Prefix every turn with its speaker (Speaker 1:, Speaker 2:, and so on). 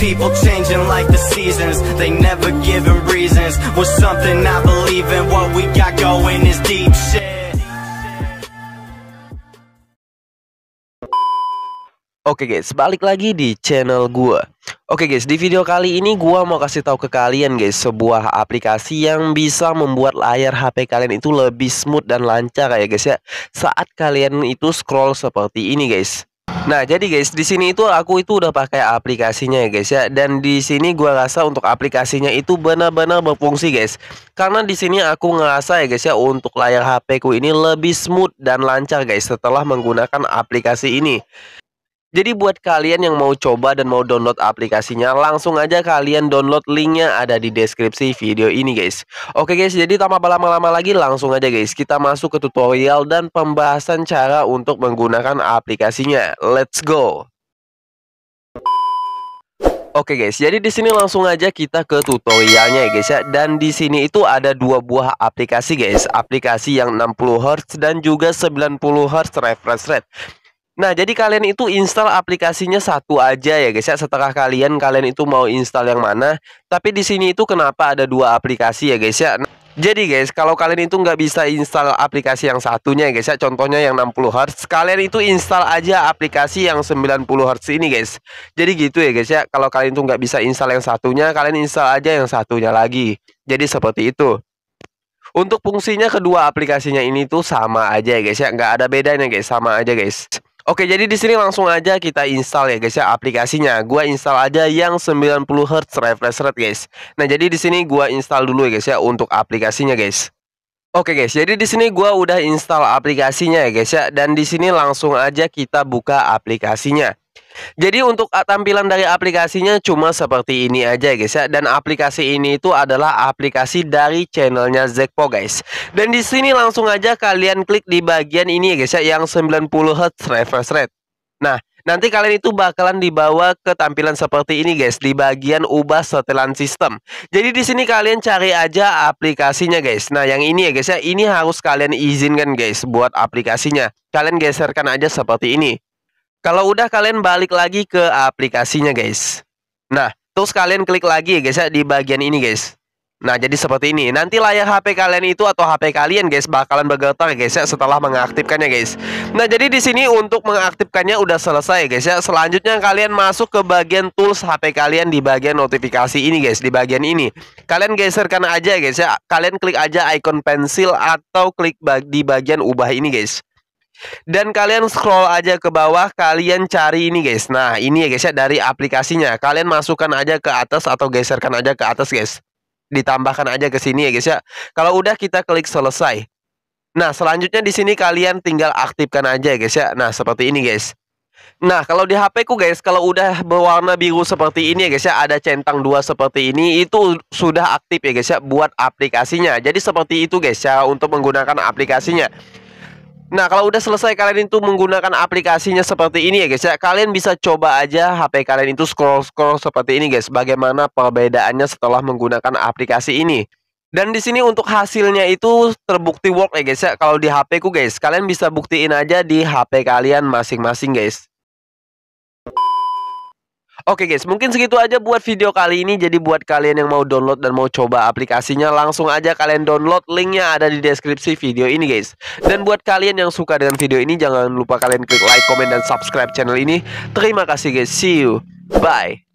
Speaker 1: people changing like the seasons They never giving reasons With something I believe in What we got going is deep shit Oke okay guys, balik lagi di channel gue. Oke okay guys, di video kali ini gue mau kasih tahu ke kalian guys sebuah aplikasi yang bisa membuat layar HP kalian itu lebih smooth dan lancar ya guys ya. Saat kalian itu scroll seperti ini guys. Nah, jadi guys, di sini itu aku itu udah pakai aplikasinya ya guys ya. Dan di sini gua rasa untuk aplikasinya itu benar-benar berfungsi guys. Karena di sini aku ngerasa ya guys ya untuk layar HP ku ini lebih smooth dan lancar guys setelah menggunakan aplikasi ini. Jadi buat kalian yang mau coba dan mau download aplikasinya, langsung aja kalian download linknya ada di deskripsi video ini guys. Oke guys, jadi tanpa lama-lama lagi langsung aja guys, kita masuk ke tutorial dan pembahasan cara untuk menggunakan aplikasinya. Let's go! Oke okay guys, jadi di sini langsung aja kita ke tutorialnya ya guys ya. Dan di sini itu ada dua buah aplikasi guys, aplikasi yang 60 Hz dan juga 90 Hz refresh rate. Nah, jadi kalian itu install aplikasinya satu aja ya guys ya. Setelah kalian kalian itu mau install yang mana, tapi di sini itu kenapa ada dua aplikasi ya guys ya. Nah, jadi guys, kalau kalian itu nggak bisa install aplikasi yang satunya ya guys ya, contohnya yang 60 Hz, kalian itu install aja aplikasi yang 90 Hz ini guys. Jadi gitu ya guys ya, kalau kalian itu nggak bisa install yang satunya, kalian install aja yang satunya lagi. Jadi seperti itu. Untuk fungsinya kedua aplikasinya ini tuh sama aja ya guys ya, nggak ada bedanya guys, sama aja guys. Oke, jadi di sini langsung aja kita install ya guys ya aplikasinya. Gua install aja yang 90 Hz refresh rate guys. Nah, jadi di sini gua install dulu ya guys ya untuk aplikasinya guys. Oke guys, jadi di sini gua udah install aplikasinya ya guys ya dan di sini langsung aja kita buka aplikasinya. Jadi untuk ah, tampilan dari aplikasinya cuma seperti ini aja guys ya dan aplikasi ini itu adalah aplikasi dari channelnya Zekpo guys. Dan di sini langsung aja kalian klik di bagian ini ya guys ya yang 90 Hz refresh rate. Nah, nanti kalian itu bakalan dibawa ke tampilan seperti ini guys di bagian ubah setelan sistem. Jadi di sini kalian cari aja aplikasinya guys. Nah, yang ini ya guys ya, ini harus kalian izinkan guys buat aplikasinya. Kalian geserkan aja seperti ini. Kalau udah kalian balik lagi ke aplikasinya guys. Nah, terus kalian klik lagi ya guys ya di bagian ini guys. Nah, jadi seperti ini. Nanti layar HP kalian itu atau HP kalian guys bakalan bergetar guys ya setelah mengaktifkannya guys. Nah, jadi di sini untuk mengaktifkannya udah selesai guys ya. Selanjutnya kalian masuk ke bagian tools HP kalian di bagian notifikasi ini guys, di bagian ini. Kalian geserkan aja guys ya. Kalian klik aja icon pensil atau klik di bagian ubah ini guys. Dan kalian scroll aja ke bawah, kalian cari ini guys. Nah, ini ya guys ya dari aplikasinya. Kalian masukkan aja ke atas atau geserkan aja ke atas guys. Ditambahkan aja ke sini ya guys ya. Kalau udah kita klik selesai. Nah, selanjutnya di sini kalian tinggal aktifkan aja ya guys ya. Nah, seperti ini guys. Nah, kalau di HP ku guys, kalau udah berwarna biru seperti ini ya guys ya, ada centang dua seperti ini, itu sudah aktif ya guys ya buat aplikasinya. Jadi seperti itu guys ya untuk menggunakan aplikasinya. Nah, kalau udah selesai kalian itu menggunakan aplikasinya seperti ini ya guys ya. Kalian bisa coba aja HP kalian itu scroll-scroll seperti ini guys. Bagaimana perbedaannya setelah menggunakan aplikasi ini. Dan di sini untuk hasilnya itu terbukti work ya guys ya. Kalau di HP ku guys, kalian bisa buktiin aja di HP kalian masing-masing guys. Oke guys, mungkin segitu aja buat video kali ini. Jadi buat kalian yang mau download dan mau coba aplikasinya, langsung aja kalian download. Linknya ada di deskripsi video ini guys. Dan buat kalian yang suka dengan video ini, jangan lupa kalian klik like, comment dan subscribe channel ini. Terima kasih guys. See you. Bye.